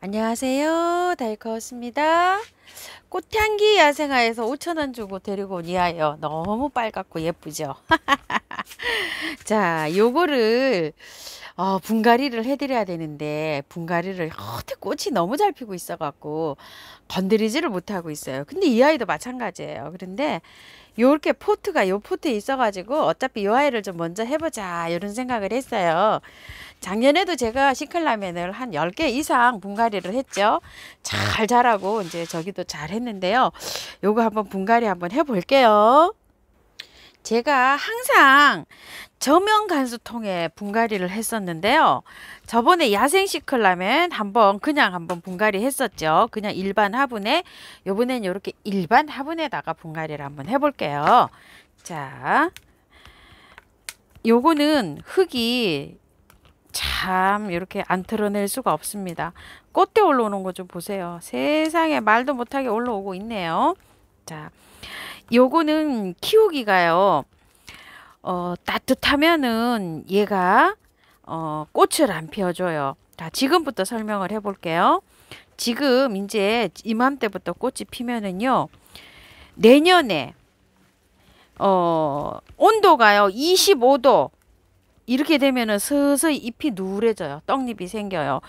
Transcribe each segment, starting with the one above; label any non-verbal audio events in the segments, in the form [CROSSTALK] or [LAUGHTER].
안녕하세요. 달커스입니다. 꽃향기 야생화에서 5천원 주고 데리고 온 이하예요. 너무 빨갛고 예쁘죠? [LAUGHS] 자, 요거를 어, 분갈이를 해드려야 되는데 분갈이를 허태 꽃이 너무 잘 피고 있어갖고 건드리지를 못하고 있어요. 근데 이 아이도 마찬가지예요. 그런데 요렇게 포트가 요 포트에 있어가지고 어차피 요 아이를 좀 먼저 해보자 이런 생각을 했어요. 작년에도 제가 시클라멘을 한 10개 이상 분갈이를 했죠. 잘 자라고 이제 저기도 잘 했는데요. 요거 한번 분갈이 한번 해볼게요. 제가 항상 저면 간수통에 분갈이를 했었는데요. 저번에 야생식 클라면 한번 그냥 한번 분갈이 했었죠. 그냥 일반 화분에 요번엔 이렇게 일반 화분에다가 분갈이를 한번 해볼게요. 자, 요거는 흙이 참 이렇게 안 털어낼 수가 없습니다. 꽃대 올라오는 거 좀 보세요. 세상에 말도 못하게 올라오고 있네요. 자, 요거는 키우기가요. 어, 따뜻하면은 얘가 어, 꽃을 안 피워줘요. 자, 지금부터 설명을 해볼게요. 지금 이제 이맘때부터 꽃이 피면은요. 내년에 어, 온도가요. 25도 이렇게 되면은 서서히 잎이 누래져요. 떡잎이 생겨요.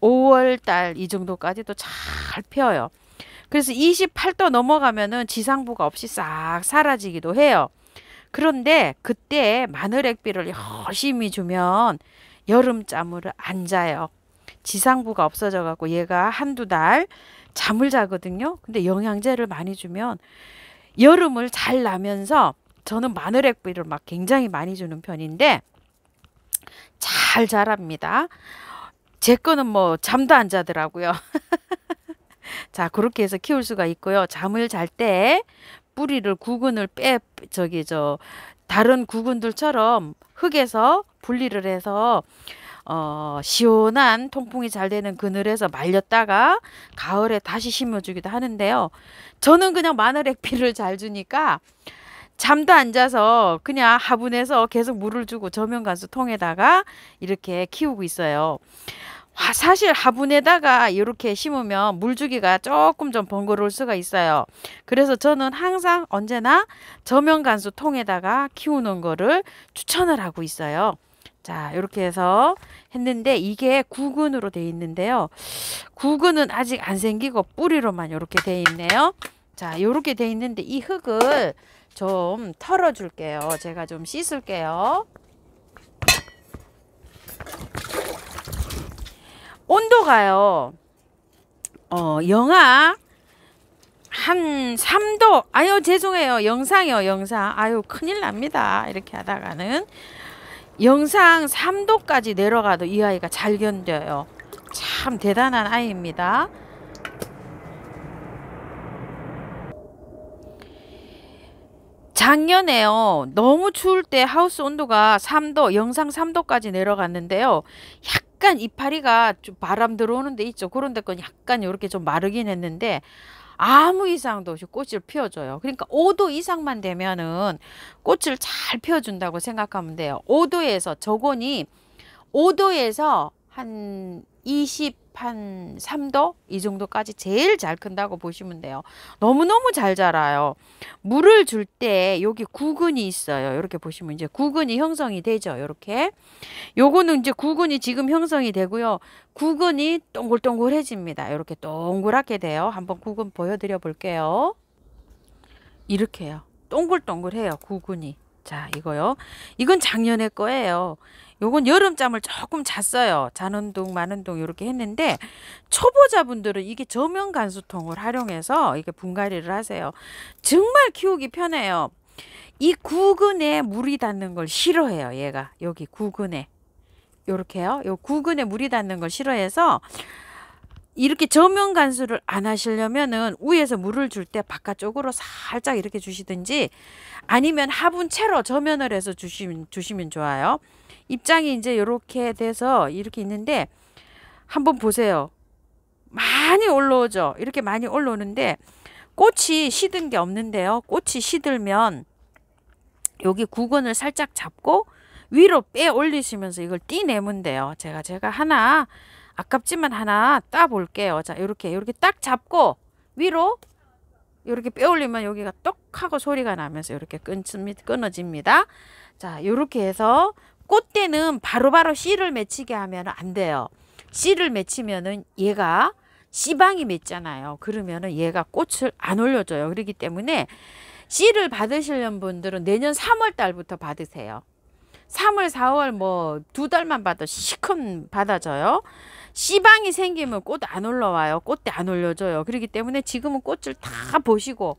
5월달 이 정도까지도 잘 펴요. 그래서 28도 넘어가면은 지상부가 없이 싹 사라지기도 해요. 그런데 그때 마늘 액비를 열심히 주면 여름잠을 안 자요. 지상부가 없어져 갖고 얘가 한두 달 잠을 자거든요. 근데 영양제를 많이 주면 여름을 잘 나면서 저는 마늘 액비를 막 굉장히 많이 주는 편인데 잘 자랍니다. 제 거는 뭐 잠도 안 자더라고요. [LAUGHS] 자, 그렇게 해서 키울 수가 있고요. 잠을 잘 때 뿌리를 구근을 빼 저기 저 다른 구근들처럼 흙에서 분리를 해서 어, 시원한 통풍이 잘 되는 그늘에서 말렸다가 가을에 다시 심어주기도 하는데요. 저는 그냥 마늘 액피를 잘 주니까 잠도 안 자서 그냥 화분에서 계속 물을 주고 저면 간수 통에다가 이렇게 키우고 있어요. 사실 화분에다가 이렇게 심으면 물주기가 조금 좀 번거로울 수가 있어요. 그래서 저는 항상 언제나 저면간수 통에다가 키우는 거를 추천을 하고 있어요. 자 이렇게 해서 했는데 이게 구근으로 돼 있는데요. 구근은 아직 안 생기고 뿌리로만 이렇게 돼 있네요. 자 이렇게 돼 있는데 이 흙을 좀 털어줄게요. 제가 좀 씻을게요. 온도가요. 어, 영하 한 3도. 아유, 죄송해요. 영상이요, 영상. 아유, 큰일 납니다. 이렇게 하다가는 영상 3도까지 내려가도 이 아이가 잘 견뎌요. 참 대단한 아이입니다. 작년에요. 너무 추울 때 하우스 온도가 3도, 영상 3도까지 내려갔는데요. 약 약간 이파리가 좀 바람 들어오는 데 있죠. 그런 데 건 약간 이렇게 좀 마르긴 했는데 아무 이상도 없이 꽃을 피워줘요. 그러니까 5도 이상만 되면은 꽃을 잘 피워준다고 생각하면 돼요. 5도에서 저건이 5도에서 한 20, 한 3도 이 정도까지 제일 잘 큰다고 보시면 돼요. 너무너무 잘 자라요. 물을 줄 때 여기 구근이 있어요. 이렇게 보시면 이제 구근이 형성이 되죠. 이렇게. 요거는 이제 구근이 지금 형성이 되고요. 구근이 동글동글해집니다. 이렇게 동그랗게 돼요. 한번 구근 보여드려 볼게요. 이렇게요. 동글동글해요. 구근이. 자, 이거요. 이건 작년에 거예요. 요건 여름잠을 조금 잤어요. 자는 동 마는 동 이렇게 했는데 초보자분들은 이게 저면 간수통을 활용해서 이게 분갈이를 하세요. 정말 키우기 편해요. 이 구근에 물이 닿는 걸 싫어해요. 얘가 여기 구근에 요렇게요. 요 구근에 물이 닿는 걸 싫어해서 이렇게 저면 간수를 안 하시려면은 위에서 물을 줄 때 바깥쪽으로 살짝 이렇게 주시든지 아니면 화분 채로 저면을 해서 주시면 주시면 좋아요. 입장이 이제 이렇게 돼서 이렇게 있는데 한번 보세요. 많이 올라오죠. 이렇게 많이 올라오는데 꽃이 시든 게 없는데요. 꽃이 시들면 여기 구근을 살짝 잡고 위로 빼 올리시면서 이걸 띠내면 돼요. 제가 제가 하나 아깝지만 하나 따 볼게요. 자, 이렇게 이렇게 딱 잡고 위로 이렇게 빼 올리면 여기가 똑 하고 소리가 나면서 이렇게 끊습니다. 끊어집니다. 자, 이렇게 해서 꽃대는 바로바로 씨를 맺히게 하면 안 돼요. 씨를 맺히면은 얘가 씨방이 맺잖아요. 그러면은 얘가 꽃을 안 올려줘요. 그렇기 때문에 씨를 받으시는 분들은 내년 3월 달부터 받으세요. 3월, 4월 뭐 두 달만 봐도 시큼 받아져요. 씨방이 생기면 꽃 안 올라와요. 꽃대 안 올려줘요. 그렇기 때문에 지금은 꽃을 다 보시고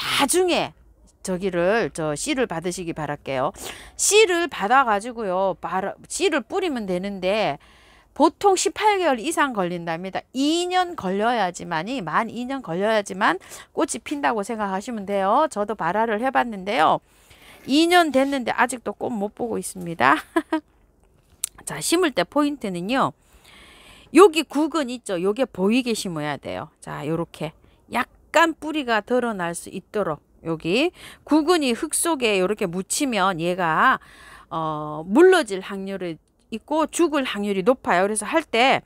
나중에 저기를 저 씨를 받으시기 바랄게요. 씨를 받아 가지고요. 씨를 뿌리면 되는데 보통 18개월 이상 걸린답니다. 2년 걸려야지만이 만 2년 걸려야지만 꽃이 핀다고 생각하시면 돼요. 저도 발화를 해봤는데요. 2년 됐는데 아직도 꽃 못 보고 있습니다. [LAUGHS] 자 심을 때 포인트는요. 여기 국은 있죠. 요게 보이게 심어야 돼요. 자 요렇게 약간 뿌리가 드러날 수 있도록 여기 구근이 흙 속에 이렇게 묻히면 얘가 어, 물러질 확률이 있고 죽을 확률이 높아요. 그래서 할 때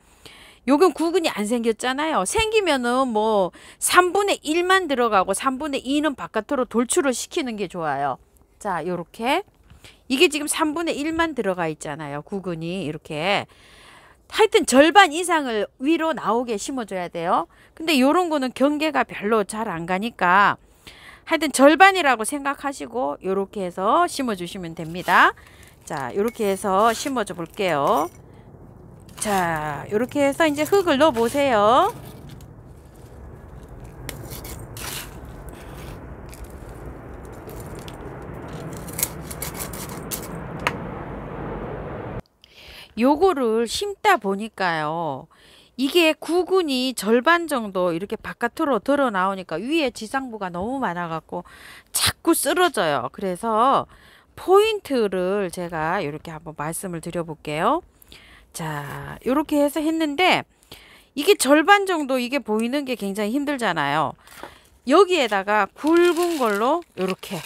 요건 구근이 안 생겼잖아요. 생기면은 뭐 3분의 1만 들어가고 3분의 2는 바깥으로 돌출을 시키는 게 좋아요. 자, 요렇게 이게 지금 3분의 1만 들어가 있잖아요. 구근이 이렇게 하여튼 절반 이상을 위로 나오게 심어줘야 돼요. 근데 요런 거는 경계가 별로 잘 안 가니까 하여튼 절반이라고 생각하시고 이렇게 해서 심어주시면 됩니다. 자이렇게 해서 심어줘 볼게요. 자이렇게 해서 이제 흙을 넣어 보세요. 요거를 심다 보니까요. 이게 구근이 절반 정도 이렇게 바깥으로 드러 나오니까 위에 지상부가 너무 많아갖고 자꾸 쓰러져요. 그래서 포인트를 제가 이렇게 한번 말씀을 드려볼게요. 자, 이렇게 해서 했는데 이게 절반 정도 이게 보이는 게 굉장히 힘들잖아요. 여기에다가 굵은 걸로 이렇게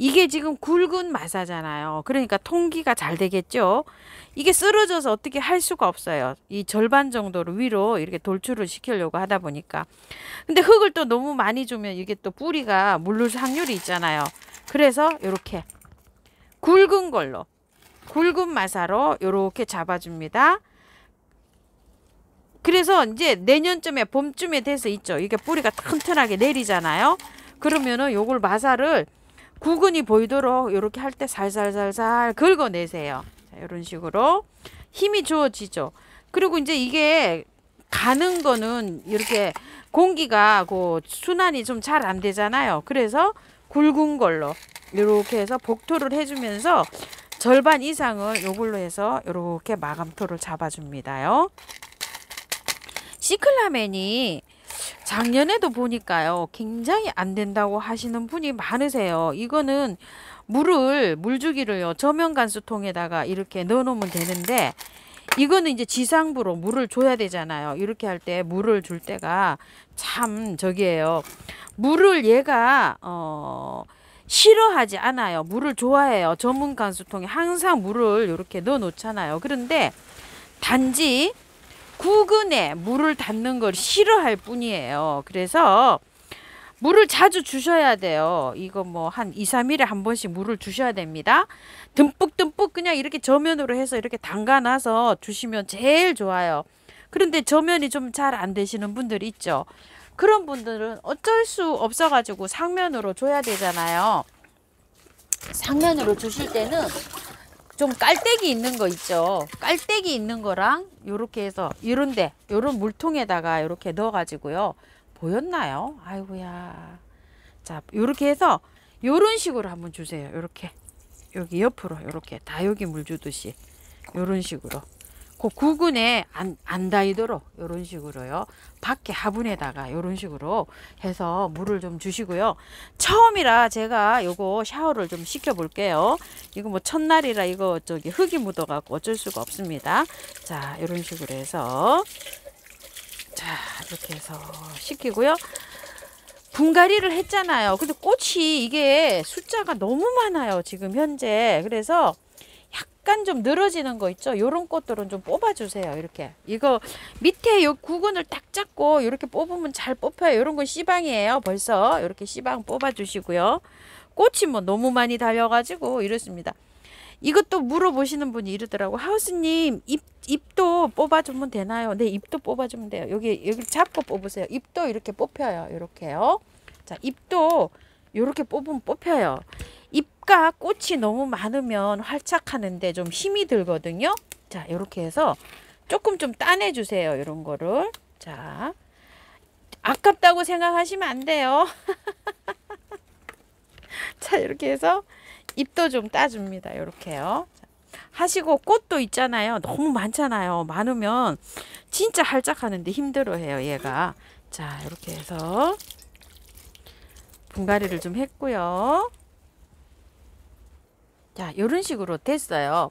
이게 지금 굵은 마사잖아요. 그러니까 통기가 잘 되겠죠. 이게 쓰러져서 어떻게 할 수가 없어요. 이 절반 정도로 위로 이렇게 돌출을 시키려고 하다 보니까. 근데 흙을 또 너무 많이 주면 이게 또 뿌리가 물릴 확률이 있잖아요. 그래서 이렇게 굵은 걸로 굵은 마사로 이렇게 잡아줍니다. 그래서 이제 내년쯤에 봄쯤에 돼서 있죠. 이게 뿌리가 튼튼하게 내리잖아요. 그러면은 요걸 마사를 구근이 보이도록 이렇게 할 때 살살살살 긁어내세요. 자, 이런 식으로 힘이 주어지죠. 그리고 이제 이게 가는 거는 이렇게 공기가 그 순환이 좀 잘 안 되잖아요. 그래서 굵은 걸로 이렇게 해서 복토를 해주면서 절반 이상을 요걸로 해서 이렇게 마감토를 잡아줍니다요. 시클라멘이 작년에도 보니까요, 굉장히 안 된다고 하시는 분이 많으세요. 이거는 물을, 물주기를요, 저면간수통에다가 이렇게 넣어놓으면 되는데, 이거는 이제 지상부로 물을 줘야 되잖아요. 이렇게 할 때 물을 줄 때가 참저기에요 물을 얘가 어 싫어하지 않아요. 물을 좋아해요. 전문 간수통에 항상 물을 이렇게 넣어 놓잖아요. 그런데 단지 구근에 물을 닿는 걸 싫어할 뿐이에요. 그래서 물을 자주 주셔야 돼요. 이거 뭐 한 2, 3일에 한 번씩 물을 주셔야 됩니다. 듬뿍듬뿍 그냥 이렇게 저면으로 해서 이렇게 담가놔서 주시면 제일 좋아요. 그런데 저면이 좀 잘 안 되시는 분들 있죠. 그런 분들은 어쩔 수 없어가지고 상면으로 줘야 되잖아요. 상면으로 주실 때는 좀 깔때기 있는 거 있죠 깔때기 있는 거랑 요렇게 해서 이런데 요런 물통에다가 요렇게 넣어 가지고요 보였나요 아이고야 자 요렇게 해서 요런 식으로 한번 주세요 요렇게 여기 옆으로 요렇게 다육이 물 주듯이 요런 식으로 그 구근에 안, 안 닿이도록 이런 식으로요. 밖에 화분에다가 이런 식으로 해서 물을 좀 주시고요. 처음이라 제가 요거 샤워를 좀 시켜볼게요. 이거 뭐 첫날이라 이거 저기 흙이 묻어갖고 어쩔 수가 없습니다. 자, 이런 식으로 해서 자, 이렇게 해서 시키고요. 분갈이를 했잖아요. 근데 꽃이 이게 숫자가 너무 많아요. 지금 현재. 그래서 약간 좀 늘어지는 거 있죠? 요런 꽃들은좀 뽑아주세요. 이렇게. 이거 밑에 요 구근을 딱 잡고 이렇게 뽑으면 잘 뽑혀요. 요런 건 씨방이에요. 벌써. 이렇게 씨방 뽑아주시고요. 꽃이 뭐 너무 많이 달려가지고 이렇습니다. 이것도 물어보시는 분이 이러더라고. 하우스님, 입, 입도 뽑아주면 되나요? 네, 입도 뽑아주면 돼요. 여기, 여기 잡고 뽑으세요. 입도 이렇게 뽑혀요. 이렇게요. 자, 입도 이렇게 뽑으면 뽑혀요. 꽃가 꽃이 너무 많으면 활착하는데 좀 힘이 들거든요. 자 이렇게 해서 조금 좀 따내주세요. 이런 거를 자 아깝다고 생각하시면 안 돼요. [LAUGHS] 자 이렇게 해서 잎도 좀 따줍니다. 이렇게요. 하시고 꽃도 있잖아요. 너무 많잖아요. 많으면 진짜 할짝하는데 힘들어해요. 얘가. 자 이렇게 해서 분갈이를 좀 했고요. 자 이런 식으로 됐어요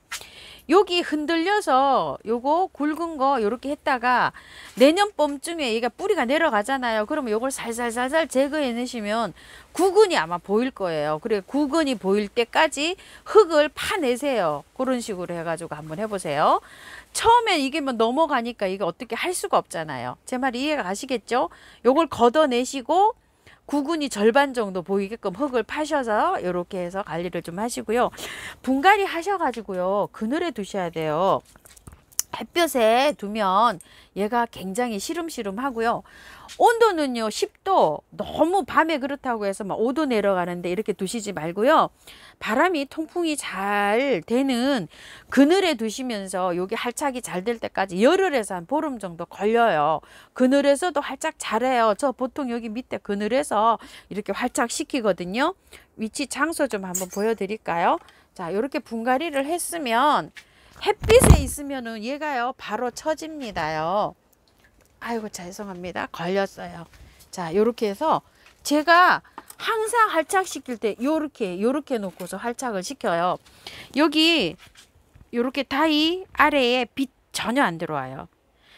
여기 흔들려서 요거 굵은 거 요렇게 했다가 내년 봄쯤에 얘가 뿌리가 내려가잖아요 그러면 요걸 살살살살 제거해 내시면 구근이 아마 보일 거예요 그래 구근이 보일 때까지 흙을 파내세요 그런 식으로 해가지고 한번 해보세요 처음엔 이게 뭐 넘어가니까 이게 어떻게 할 수가 없잖아요 제 말이 이해가 가시겠죠 요걸 걷어내시고 구근이 절반 정도 보이게끔 흙을 파셔서 이렇게 해서 관리를 좀 하시고요. 분갈이 하셔가지고요. 그늘에 두셔야 돼요. 햇볕에 두면 얘가 굉장히 시름시름 하고요. 온도는요 10도 너무 밤에 그렇다고 해서 막 5도 내려가는데 이렇게 두시지 말고요. 바람이 통풍이 잘 되는 그늘에 두시면서 여기 활착이 잘 될 때까지 열흘에서 한 보름 정도 걸려요. 그늘에서도 활짝 잘해요. 저 보통 여기 밑에 그늘에서 이렇게 활착시키거든요. 위치 장소 좀 한번 보여드릴까요? 자 이렇게 분갈이를 했으면 햇빛에 있으면은 얘가요 바로 처집니다요 아이고 죄송합니다 걸렸어요 자 요렇게 해서 제가 항상 활착시킬 때 요렇게 요렇게 놓고서 활착을 시켜요 여기 요렇게 다이 아래에 빛 전혀 안 들어와요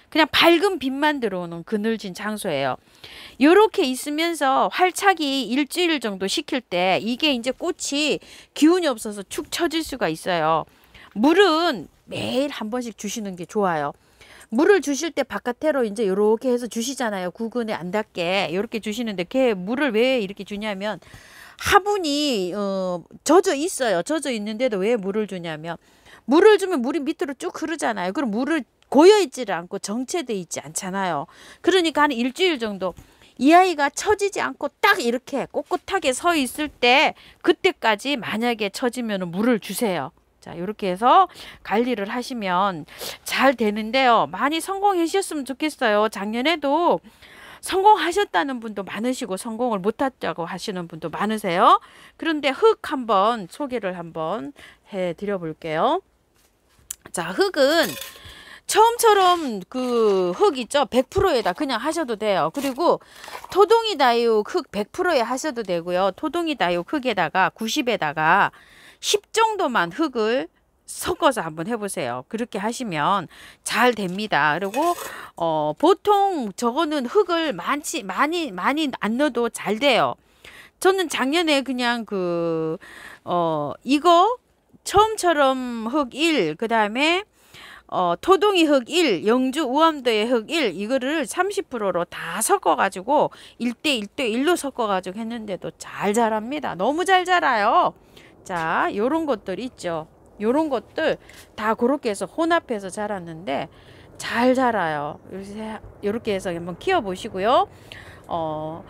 그냥 밝은 빛만 들어오는 그늘진 장소예요. 이렇게 있으면서 활착이 일주일 정도 시킬 때 이게 이제 꽃이 기운이 없어서 축 처질 수가 있어요. 물은 매일 한 번씩 주시는 게 좋아요. 물을 주실 때 바깥으로 이제 이렇게 해서 주시잖아요. 구근에 안 닿게 이렇게 주시는데 걔 물을 왜 이렇게 주냐면 화분이 어, 젖어 있어요. 젖어 있는데도 왜 물을 주냐면 물을 주면 물이 밑으로 쭉 흐르잖아요. 그럼 물을 고여 있지 않고 정체돼 있지 않잖아요. 그러니까 한 일주일 정도 이 아이가 처지지 않고 딱 이렇게 꼿꼿하게 서 있을 때 그때까지 만약에 처지면 물을 주세요. 자, 이렇게 해서 관리를 하시면 잘 되는데요. 많이 성공해주셨으면 좋겠어요. 작년에도 성공하셨다는 분도 많으시고 성공을 못했다고 하시는 분도 많으세요. 그런데 흙 한번 소개를 한번 해 드려 볼게요. 자, 흙은 처음처럼 그 흙 있죠? 100%에다 그냥 하셔도 돼요. 그리고 토동이 다이오흙 100%에 하셔도 되고요. 토동이 다이오 흙에다가 90에다가 10 정도만 흙을 섞어서 한번 해보세요. 그렇게 하시면 잘 됩니다. 그리고 어, 보통 저거는 흙을 많지 많이 많이 안 넣어도 잘 돼요. 저는 작년에 그냥 그 어, 이거 처음처럼 흙 1, 그 다음에 어, 토동이 흙 1, 영주 우암도의 흙 1, 이거를 30%로 다 섞어가지고 1대 1대 1로 섞어가지고 했는데도 잘 자랍니다. 너무 잘 자라요. 자 요런 것들 있죠 요런 것들 다 그렇게 해서 혼합해서 자랐는데 잘 자라요 요렇게 해서 한번 키워 보시고요 어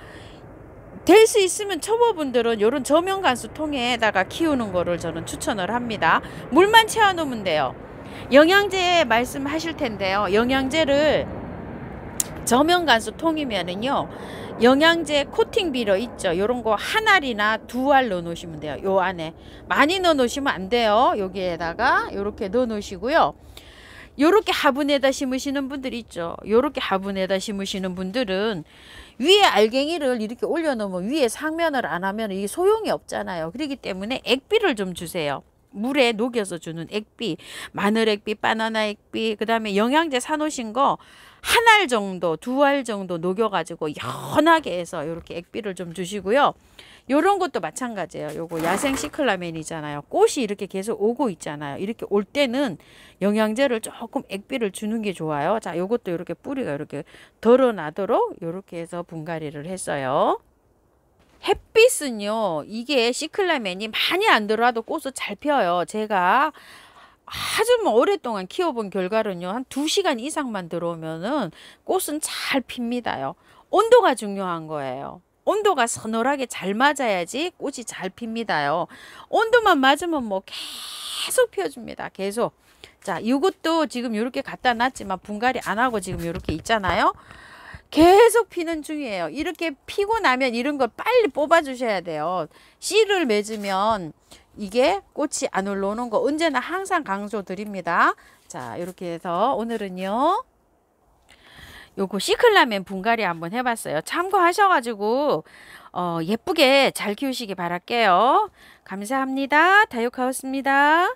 될 수 있으면 초보분들은 요런 저명 간수통에다가 키우는 거를 저는 추천을 합니다 물만 채워 놓으면 돼요 영양제 말씀하실 텐데요 영양제를 저면 간수 통이면은요 영양제 코팅 비료 있죠 요런 거 한 알이나 두 알 넣어 놓으시면 돼요 요 안에 많이 넣어 놓으시면 안 돼요 여기에다가 요렇게 넣어 놓으시고요 요렇게 화분에다 심으시는 분들 있죠 요렇게 화분에다 심으시는 분들은 위에 알갱이를 이렇게 올려 놓으면 위에 상면을 안 하면 이게 소용이 없잖아요 그렇기 때문에 액비를 좀 주세요 물에 녹여서 주는 액비 마늘 액비 바나나 액비 그 다음에 영양제 사놓으신 거 한알 정도, 두 알 정도 녹여가지고 연하게 해서 이렇게 액비를 좀 주시고요. 요런 것도 마찬가지예요. 요거 야생 시클라멘이잖아요. 꽃이 이렇게 계속 오고 있잖아요. 이렇게 올 때는 영양제를 조금 액비를 주는 게 좋아요. 자, 요것도 이렇게 뿌리가 이렇게 덜어나도록 이렇게 해서 분갈이를 했어요. 햇빛은요 이게 시클라멘이 많이 안 들어와도 꽃을 잘 펴요 제가 아주 뭐 오랫동안 키워본 결과는요. 한 두시간 이상만 들어오면은 꽃은 잘 핍니다요. 온도가 중요한 거예요. 온도가 서늘하게 잘 맞아야지 꽃이 잘 핍니다요. 온도만 맞으면 뭐 계속 피워줍니다. 계속. 자, 이것도 지금 이렇게 갖다 놨지만 분갈이 안 하고 지금 이렇게 있잖아요. 계속 피는 중이에요. 이렇게 피고 나면 이런 걸 빨리 뽑아 주셔야 돼요. 씨를 맺으면 이게 꽃이 안 올라오는 거 언제나 항상 강조드립니다. 자 이렇게 해서 오늘은요. 요거 시클라멘 분갈이 한번 해봤어요. 참고하셔가지고 어, 예쁘게 잘 키우시기 바랄게요. 감사합니다. 다육하우스입니다.